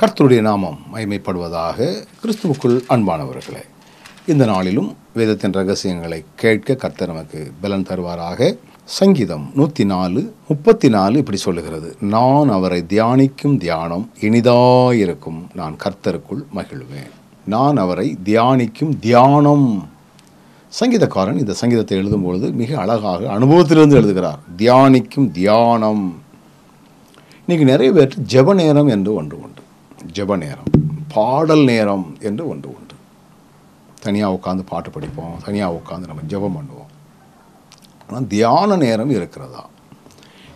கர்த்தருடைய நாமம் மகிமைப்படுவதாக கிறிஸ்துவுக்குள் அன்பானவர்களே இந்த நாளிலும் வேதத்தின் ரகசியங்களை கேட்க கர்த்தர் நமக்கு பலன் தருவாராக சங்கீதம் நூற்றி நாலு முப்பத்தி நாலு இப்படி சொல்லுகிறது நான் அவரை தியானிக்கும் தியானம் இனிதாயிருக்கும் நான் கர்த்தருக்குள் மகிழ்வேன் நான் அவரை தியானிக்கும் தியானம் சங்கீதக்காரன் இந்த சங்கீதத்தை எழுதும் பொழுது மிக அழகாக அனுபவத்திலிருந்து எழுதுகிறார் தியானிக்கும் தியானம் இன்றைக்கி நிறைய பேர் ஜப நேரம் என்று ஒன்று உண்டு ஜெப நேரம் பாடல் நேரம் என்று ஒன்று உண்டு தனியாக உட்காந்து பாட்டு படிப்போம் தனியாக உட்காந்து நம்ம ஜெபம் பண்ணுவோம் ஆனால் தியான நேரம் இருக்கிறதா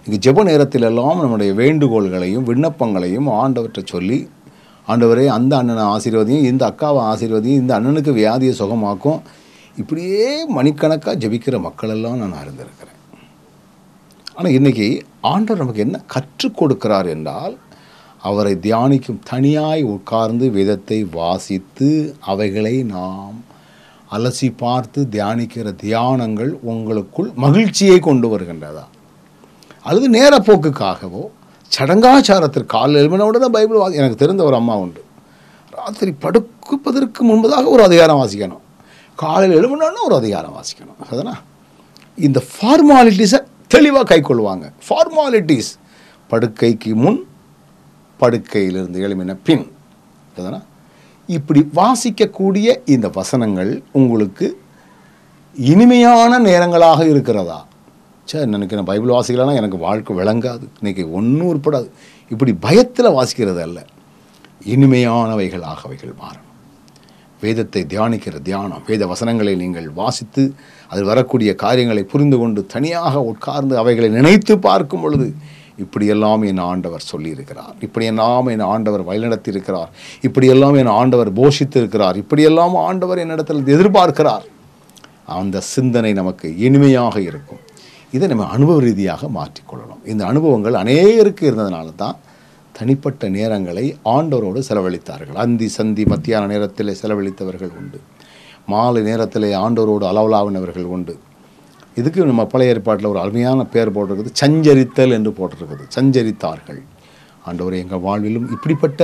இங்கே ஜெப நேரத்தில் எல்லாம் நம்முடைய வேண்டுகோள்களையும் விண்ணப்பங்களையும் ஆண்டவற்றை சொல்லி ஆண்டவரே அந்த அண்ணனை ஆசீர்வதியும் இந்த அக்காவை ஆசீர்வதியும் இந்த அண்ணனுக்கு வியாதியை சுகமாக்கும் இப்படியே மணிக்கணக்காக ஜபிக்கிற மக்களெல்லாம் நான் அறிந்திருக்கிறேன் ஆனால் இன்றைக்கி ஆண்டவர் நமக்கு என்ன கற்றுக் கொடுக்கிறார் என்றால் அவரை தியானிக்கும் தனியாய் உட்கார்ந்து விதத்தை வாசித்து அவைகளை நாம் அலசி பார்த்து தியானிக்கிற தியானங்கள் உங்களுக்குள் மகிழ்ச்சியை கொண்டு வருகின்றதா அல்லது நேரப்போக்குக்காகவோ சடங்காச்சாரத்திற்கு காலில் தான் பைபிள் வாசி எனக்கு தெரிந்த ஒரு அம்மா உண்டு ராத்திரி படுக்குப்பதற்கு முன்பதாக ஒரு அதிகாரம் வாசிக்கணும் காலையில் எழுப்பினோன்னா ஒரு அதிகாரம் வாசிக்கணும் அதுனா இந்த ஃபார்மாலிட்டிஸை தெளிவாக கைக்கொள்வாங்க ஃபார்மாலிட்டிஸ் படுக்கைக்கு முன் படுக்கையிலிருந்து எழுமின பின் இப்படி வாசிக்கக்கூடிய இந்த வசனங்கள் உங்களுக்கு இனிமையான நேரங்களாக இருக்கிறதா சரி எனக்கு நான் பைபிள் வாசிக்கலாம் எனக்கு வாழ்க்கை விளங்காது இன்றைக்கி ஒன்றும் உட்படாது இப்படி பயத்தில் வாசிக்கிறது அல்ல இனிமையானவைகளாக அவைகள் மாறும் வேதத்தை தியானிக்கிற தியானம் வேத வசனங்களை நீங்கள் வாசித்து அதில் வரக்கூடிய காரியங்களை புரிந்து கொண்டு தனியாக உட்கார்ந்து அவைகளை நினைத்து பார்க்கும் பொழுது இப்படியெல்லாம் என் ஆண்டவர் சொல்லியிருக்கிறார் இப்படியெல்லாம் என் ஆண்டவர் வழிநடத்தியிருக்கிறார் இப்படியெல்லாம் என் ஆண்டவர் போஷித்திருக்கிறார் இப்படியெல்லாம் ஆண்டவர் என்னிடத்தில் எதிர்பார்க்கிறார் அந்த சிந்தனை நமக்கு இனிமையாக இருக்கும் இதை நம்ம அனுபவ ரீதியாக மாற்றிக்கொள்ளணும் இந்த அனுபவங்கள் அநேகருக்கு இருந்ததுனால தான் தனிப்பட்ட நேரங்களை ஆண்டவரோடு செலவழித்தார்கள் அந்தி சந்தி மத்தியான நேரத்தில் செலவழித்தவர்கள் உண்டு மாலை நேரத்தில் ஆண்டவரோடு அளவலாவினவர்கள் உண்டு இதுக்கு நம்ம பழைய ஏற்பாட்டில் ஒரு அருமையான பேர் போட்டிருக்குது சஞ்சரித்தல் என்று போட்டிருக்குது சஞ்சரித்தார்கள் ஆண்டவர் எங்கள் வாழ்விலும் இப்படிப்பட்ட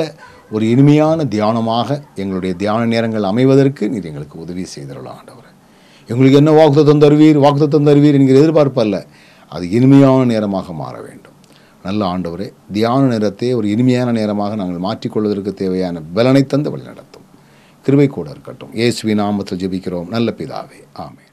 ஒரு இனிமையான தியானமாக எங்களுடைய தியான நேரங்கள் அமைவதற்கு நீர் எங்களுக்கு உதவி செய்தருள ஆண்டவர் எங்களுக்கு என்ன வாக்குத்தம் தருவீர் வாக்குத்தம் தருவீர் என்கிற எதிர்பார்ப்பு அல்ல அது இனிமையான நேரமாக மாற வேண்டும் நல்ல ஆண்டவரே தியான நேரத்தை ஒரு இனிமையான நேரமாக நாங்கள் மாற்றிக்கொள்வதற்கு தேவையான பலனை தந்து நடத்தும் கிருவை கூட இருக்கட்டும் இயேசுவி நாமத்தில் ஜெபிக்கிறோம் நல்ல பிதாவே ஆமே